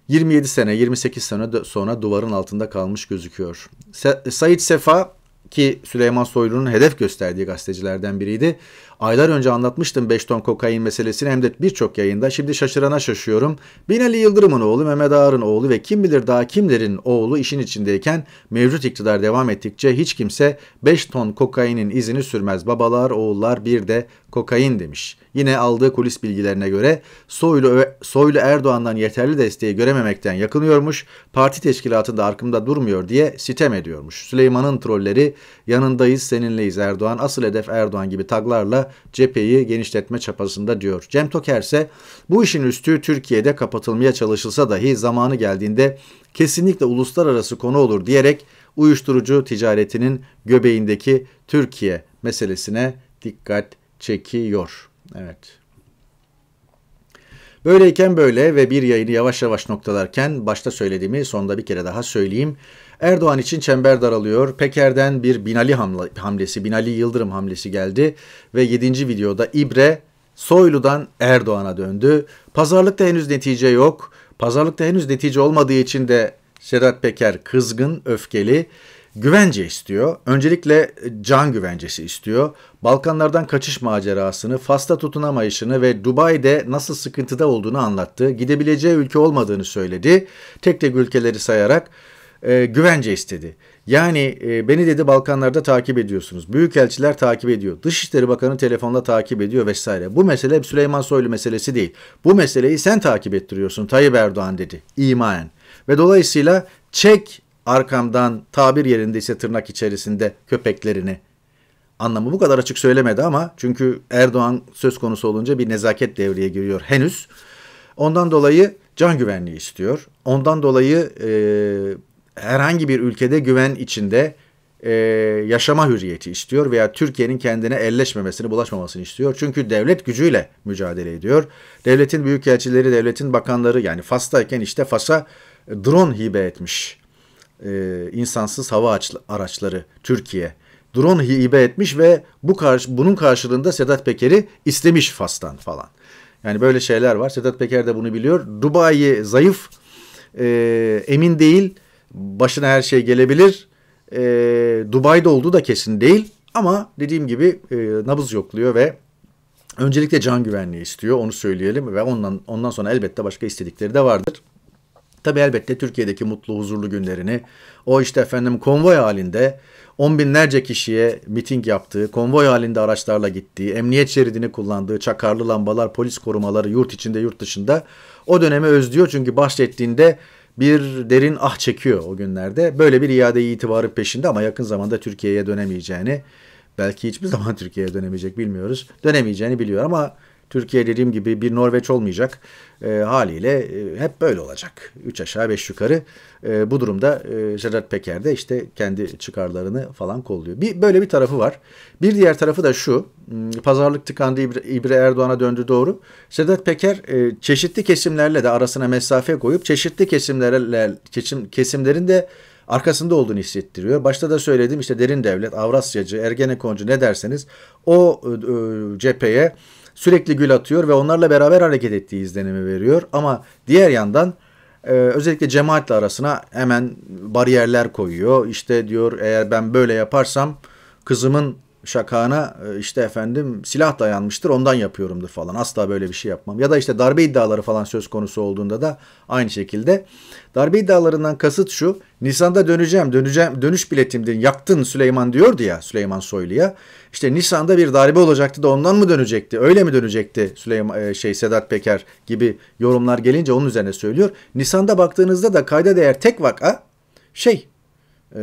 27 sene 28 sene sonra duvarın altında kalmış gözüküyor. Se Said Sefa ki Süleyman Soylu'nun hedef gösterdiği gazetecilerden biriydi. Aylar önce anlatmıştım 5 ton kokain meselesini hem de birçok yayında. Şimdi şaşırana şaşıyorum. Binali Yıldırım'ın oğlu, Mehmet Ağar'ın oğlu ve kim bilir daha kimlerin oğlu işin içindeyken mevcut iktidar devam ettikçe hiç kimse 5 ton kokainin izini sürmez. Babalar, oğullar bir de kokain demiş. Yine aldığı kulis bilgilerine göre Soylu, Soylu Erdoğan'dan yeterli desteği görememekten yakınıyormuş, parti teşkilatında arkamda durmuyor diye sitem ediyormuş. Süleyman'ın trolleri yanındayız seninleyiz Erdoğan, asıl hedef Erdoğan gibi taglarla cepheyi genişletme çapasında diyor. Cem Toker ise bu işin üstü Türkiye'de kapatılmaya çalışılsa dahi zamanı geldiğinde kesinlikle uluslararası konu olur diyerek uyuşturucu ticaretinin göbeğindeki Türkiye meselesine dikkat çekiyor. Evet. Böyleyken böyle ve bir yayını yavaş yavaş noktalarken başta söylediğimi sonda bir kere daha söyleyeyim. Erdoğan için çember daralıyor. Peker'den bir Binali hamlesi, Binali Yıldırım hamlesi geldi ve 7. videoda İbre Soylu'dan Erdoğan'a döndü. Pazarlıkta henüz netice yok. Pazarlıkta henüz netice olmadığı için de Sedat Peker kızgın, öfkeli Güvence istiyor. Öncelikle e, can güvencesi istiyor. Balkanlardan kaçış macerasını, Fas'ta tutunamayışını ve Dubai'de nasıl sıkıntıda olduğunu anlattı. Gidebileceği ülke olmadığını söyledi. Tek tek ülkeleri sayarak e, güvence istedi. Yani e, beni dedi Balkanlarda takip ediyorsunuz. Büyükelçiler takip ediyor. Dışişleri Bakanı telefonla takip ediyor vesaire. Bu mesele Süleyman Soylu meselesi değil. Bu meseleyi sen takip ettiriyorsun Tayyip Erdoğan dedi imanen. Ve dolayısıyla çek arkamdan tabir yerindeyse tırnak içerisinde köpeklerini. Anlamı bu kadar açık söylemedi ama çünkü Erdoğan söz konusu olunca bir nezaket devreye giriyor henüz. Ondan dolayı can güvenliği istiyor. Ondan dolayı e, herhangi bir ülkede güven içinde e, yaşama hürriyeti istiyor veya Türkiye'nin kendine elleşmemesini, bulaşmamasını istiyor. Çünkü devlet gücüyle mücadele ediyor. Devletin büyükelçileri, devletin bakanları yani Fas'tayken işte Fas'a drone hibe etmiş e, insansız hava araçları Türkiye drone hibe etmiş ve bu karşı, bunun karşılığında Sedat Peker'i istemiş Fas'tan falan. Yani böyle şeyler var. Sedat Peker de bunu biliyor. Dubai zayıf, e, emin değil, başına her şey gelebilir. E, Dubai'de olduğu da kesin değil. Ama dediğim gibi e, nabız yokluyor ve öncelikle can güvenliği istiyor. Onu söyleyelim ve ondan ondan sonra elbette başka istedikleri de vardır. Tabi elbette Türkiye'deki mutlu huzurlu günlerini o işte efendim konvoy halinde on binlerce kişiye miting yaptığı, konvoy halinde araçlarla gittiği, emniyet şeridini kullandığı, çakarlı lambalar, polis korumaları yurt içinde yurt dışında o dönemi özlüyor. Çünkü bahsettiğinde bir derin ah çekiyor o günlerde. Böyle bir iade itibarı peşinde ama yakın zamanda Türkiye'ye dönemeyeceğini, belki hiçbir zaman Türkiye'ye dönemeyecek bilmiyoruz. Dönemeyeceğini biliyor ama Türkiye dediğim gibi bir Norveç olmayacak e, haliyle e, hep böyle olacak. Üç aşağı beş yukarı e, bu durumda e, Gerard Peker de işte kendi çıkarlarını falan kolluyor. Bir, böyle bir tarafı var. Bir diğer tarafı da şu pazarlık tıkandı İbre, İbre Erdoğan'a döndü doğru. Sedat Peker e, çeşitli kesimlerle de arasına mesafe koyup çeşitli kesimlerle kesim, kesimlerin de arkasında olduğunu hissettiriyor. Başta da söyledim işte derin devlet, Avrasyacı, Ergenekoncu ne derseniz o e, cepheye sürekli gül atıyor ve onlarla beraber hareket ettiği izlenimi veriyor. Ama diğer yandan e, özellikle cemaatle arasına hemen bariyerler koyuyor. İşte diyor eğer ben böyle yaparsam kızımın şakağına e, işte efendim silah dayanmıştır ondan yapıyorumdur falan. Asla böyle bir şey yapmam. Ya da işte darbe iddiaları falan söz konusu olduğunda da aynı şekilde. Darbe iddialarından kasıt şu. Nisan'da döneceğim, döneceğim, dönüş biletimde yaktın Süleyman diyordu ya Süleyman Soylu'ya. İşte Nisan'da bir darbe olacaktı da ondan mı dönecekti? Öyle mi dönecekti Süleyman e, şey Sedat Peker gibi yorumlar gelince onun üzerine söylüyor. Nisan'da baktığınızda da kayda değer tek vaka şey e,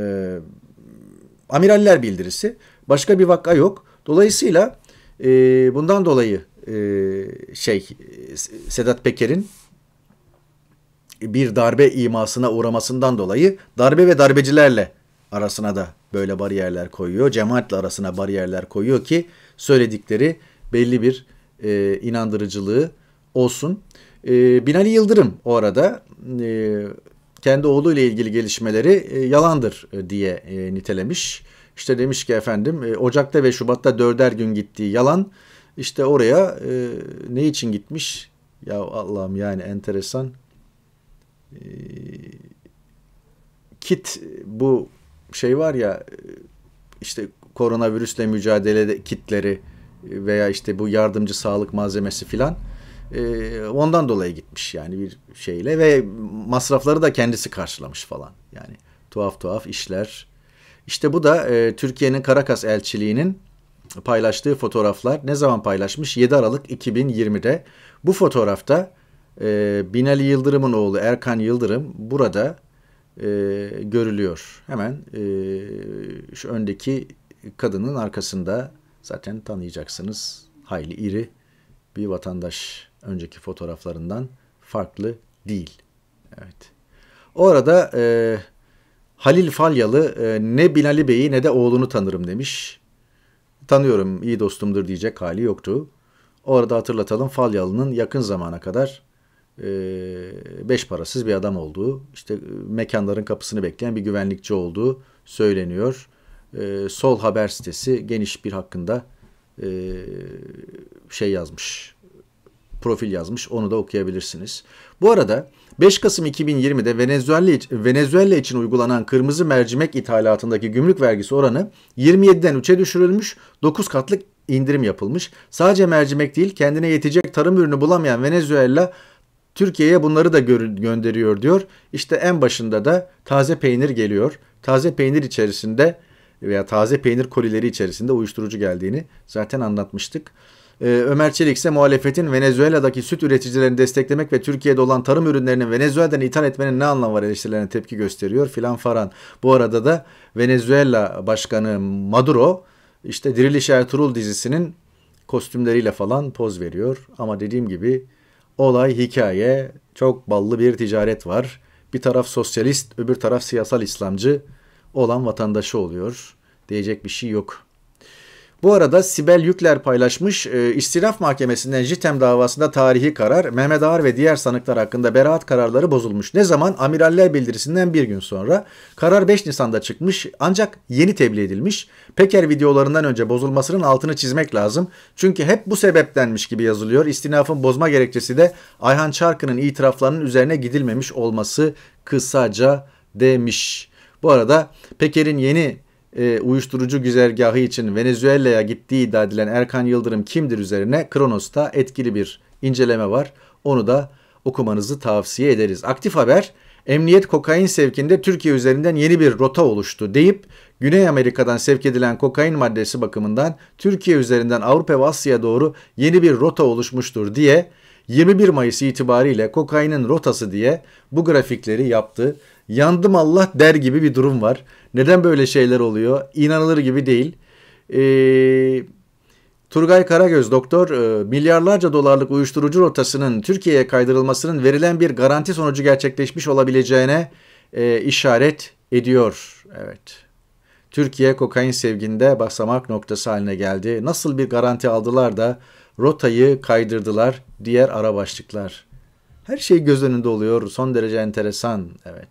amiraller bildirisi. Başka bir vaka yok. Dolayısıyla e, bundan dolayı e, şey Sedat Peker'in bir darbe imasına uğramasından dolayı darbe ve darbecilerle arasına da böyle bariyerler koyuyor. Cemaatle arasına bariyerler koyuyor ki söyledikleri belli bir e, inandırıcılığı olsun. E, Binali Yıldırım o arada e, kendi oğluyla ilgili gelişmeleri e, yalandır e, diye e, nitelemiş işte demiş ki efendim e, Ocak'ta ve Şubat'ta dörder gün gittiği yalan. İşte oraya e, ne için gitmiş? Ya Allah'ım yani enteresan. E, kit bu şey var ya e, işte koronavirüsle mücadele kitleri veya işte bu yardımcı sağlık malzemesi filan e, ondan dolayı gitmiş yani bir şeyle ve masrafları da kendisi karşılamış falan yani tuhaf tuhaf işler işte bu da e, Türkiye'nin Karakas elçiliğinin paylaştığı fotoğraflar. Ne zaman paylaşmış? 7 Aralık 2020'de. Bu fotoğrafta e, Binali Yıldırım'ın oğlu Erkan Yıldırım burada e, görülüyor. Hemen e, şu öndeki kadının arkasında zaten tanıyacaksınız. Hayli iri bir vatandaş önceki fotoğraflarından farklı değil. Evet. O arada e, Halil Falyalı e, ne Binali Bey'i ne de oğlunu tanırım demiş. Tanıyorum iyi dostumdur diyecek hali yoktu. Orada hatırlatalım Falyalı'nın yakın zamana kadar e, beş parasız bir adam olduğu, işte e, mekanların kapısını bekleyen bir güvenlikçi olduğu söyleniyor. Sol Haber sitesi geniş bir hakkında şey yazmış, profil yazmış. Onu da okuyabilirsiniz. Bu arada 5 Kasım 2020'de Venezuela için, Venezuela için uygulanan kırmızı mercimek ithalatındaki gümrük vergisi oranı 27'den 3'e düşürülmüş, 9 katlık indirim yapılmış. Sadece mercimek değil, kendine yetecek tarım ürünü bulamayan Venezuela Türkiye'ye bunları da gönderiyor diyor. İşte en başında da taze peynir geliyor. Taze peynir içerisinde veya taze peynir kolileri içerisinde uyuşturucu geldiğini zaten anlatmıştık. Ee, Ömer Çelik ise muhalefetin Venezuela'daki süt üreticilerini desteklemek ve Türkiye'de olan tarım ürünlerini Venezuela'dan ithal etmenin ne anlam var eleştirilerine tepki gösteriyor filan faran. Bu arada da Venezuela Başkanı Maduro işte Diriliş Ertuğrul dizisinin kostümleriyle falan poz veriyor. Ama dediğim gibi olay hikaye çok ballı bir ticaret var. Bir taraf sosyalist öbür taraf siyasal İslamcı olan vatandaşı oluyor. Diyecek bir şey yok. Bu arada Sibel Yükler paylaşmış e, İstinaf Mahkemesi'nden JITEM davasında tarihi karar Mehmet Ağar ve diğer sanıklar hakkında beraat kararları bozulmuş. Ne zaman? Amiraller bildirisinden bir gün sonra. Karar 5 Nisan'da çıkmış ancak yeni tebliğ edilmiş. Peker videolarından önce bozulmasının altını çizmek lazım. Çünkü hep bu sebeptenmiş gibi yazılıyor. İstinafın bozma gerekçesi de Ayhan Çarkı'nın itiraflarının üzerine gidilmemiş olması kısaca demiş. Bu arada Peker'in yeni e, uyuşturucu güzergahı için Venezuela'ya gittiği iddia edilen Erkan Yıldırım kimdir üzerine Kronos'ta etkili bir inceleme var. Onu da okumanızı tavsiye ederiz. Aktif haber emniyet kokain sevkinde Türkiye üzerinden yeni bir rota oluştu deyip Güney Amerika'dan sevk edilen kokain maddesi bakımından Türkiye üzerinden Avrupa ve Asya'ya doğru yeni bir rota oluşmuştur diye 21 Mayıs itibariyle kokainin rotası diye bu grafikleri yaptı yandım Allah der gibi bir durum var. Neden böyle şeyler oluyor? İnanılır gibi değil. Eee... Turgay Karagöz doktor e, milyarlarca dolarlık uyuşturucu rotasının Türkiye'ye kaydırılmasının verilen bir garanti sonucu gerçekleşmiş olabileceğine e, işaret ediyor. Evet. Türkiye kokain sevginde basamak noktası haline geldi. Nasıl bir garanti aldılar da rotayı kaydırdılar diğer ara başlıklar. Her şey göz önünde oluyor. Son derece enteresan. Evet.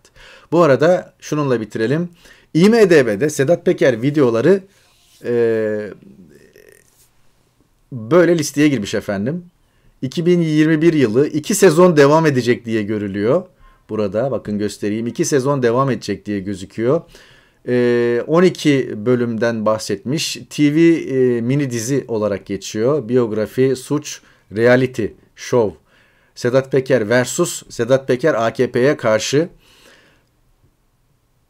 Bu arada şununla bitirelim. IMDB'de Sedat Peker videoları e, böyle listeye girmiş efendim. 2021 yılı 2 sezon devam edecek diye görülüyor. Burada bakın göstereyim. 2 sezon devam edecek diye gözüküyor. 12 e, bölümden bahsetmiş. TV e, mini dizi olarak geçiyor. Biyografi, suç, reality, show Sedat Peker versus Sedat Peker AKP'ye karşı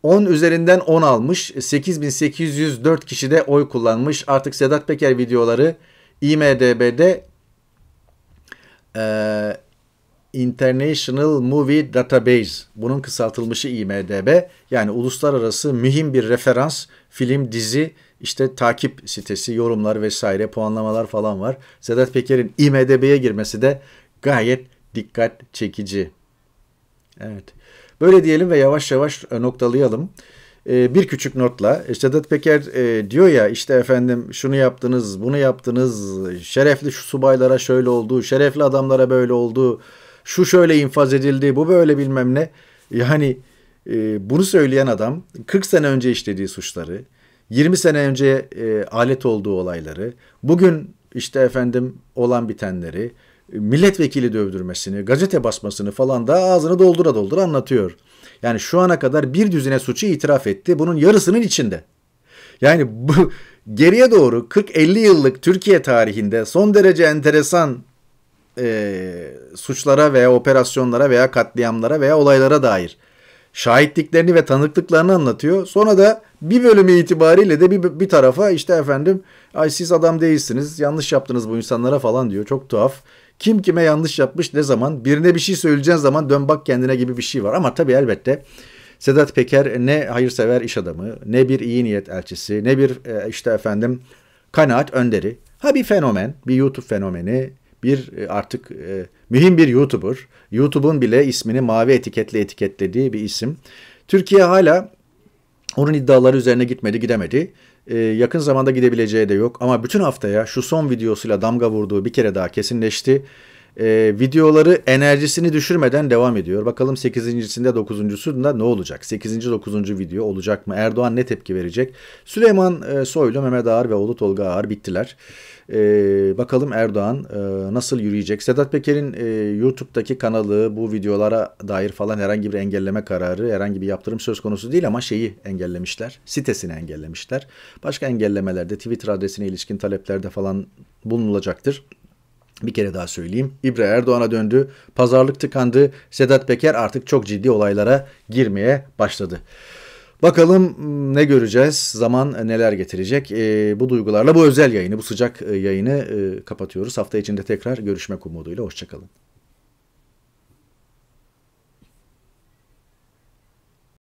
10 üzerinden 10 almış. 8804 kişi de oy kullanmış. Artık Sedat Peker videoları IMDB'de e, International Movie Database. Bunun kısaltılmışı IMDB. Yani uluslararası mühim bir referans film, dizi, işte takip sitesi, yorumlar vesaire, puanlamalar falan var. Sedat Peker'in IMDB'ye girmesi de gayet dikkat çekici. Evet. Böyle diyelim ve yavaş yavaş e, noktalayalım. Ee, bir küçük notla. E, Sedat Peker e, diyor ya işte efendim şunu yaptınız, bunu yaptınız, şerefli şu subaylara şöyle oldu, şerefli adamlara böyle oldu, şu şöyle infaz edildi, bu böyle bilmem ne. Yani e, bunu söyleyen adam 40 sene önce işlediği suçları, 20 sene önce e, alet olduğu olayları, bugün işte efendim olan bitenleri, milletvekili dövdürmesini, gazete basmasını falan da ağzını doldura doldura anlatıyor. Yani şu ana kadar bir düzine suçu itiraf etti. Bunun yarısının içinde. Yani bu geriye doğru 40-50 yıllık Türkiye tarihinde son derece enteresan e, suçlara veya operasyonlara veya katliamlara veya olaylara dair şahitliklerini ve tanıklıklarını anlatıyor. Sonra da bir bölümü itibariyle de bir, bir tarafa işte efendim ay siz adam değilsiniz yanlış yaptınız bu insanlara falan diyor. Çok tuhaf. Kim kime yanlış yapmış ne zaman birine bir şey söyleyeceğin zaman dön bak kendine gibi bir şey var. Ama tabii elbette Sedat Peker ne hayırsever iş adamı, ne bir iyi niyet elçisi, ne bir e, işte efendim kanaat önderi. Ha bir fenomen, bir YouTube fenomeni, bir e, artık e, mühim bir YouTuber. YouTube'un bile ismini mavi etiketle etiketlediği bir isim. Türkiye hala onun iddiaları üzerine gitmedi, gidemedi. Ee, yakın zamanda gidebileceği de yok. Ama bütün haftaya şu son videosuyla damga vurduğu bir kere daha kesinleşti. E, videoları enerjisini düşürmeden devam ediyor. Bakalım 8.sinde 9.sunda ne olacak? 8. 9. video olacak mı? Erdoğan ne tepki verecek? Süleyman e, Soylu, Mehmet Ağar ve Olut Tolga Ağar bittiler. E, bakalım Erdoğan e, nasıl yürüyecek? Sedat Peker'in e, YouTube'daki kanalı bu videolara dair falan herhangi bir engelleme kararı, herhangi bir yaptırım söz konusu değil ama şeyi engellemişler. Sitesini engellemişler. Başka engellemelerde Twitter adresine ilişkin taleplerde falan bulunulacaktır. Bir kere daha söyleyeyim. İbre Erdoğan'a döndü. Pazarlık tıkandı. Sedat Peker artık çok ciddi olaylara girmeye başladı. Bakalım hmm, ne göreceğiz, zaman e, neler getirecek. E, bu duygularla bu özel yayını, bu sıcak e, yayını e, kapatıyoruz. Hafta içinde tekrar görüşmek umuduyla. Hoşçakalın.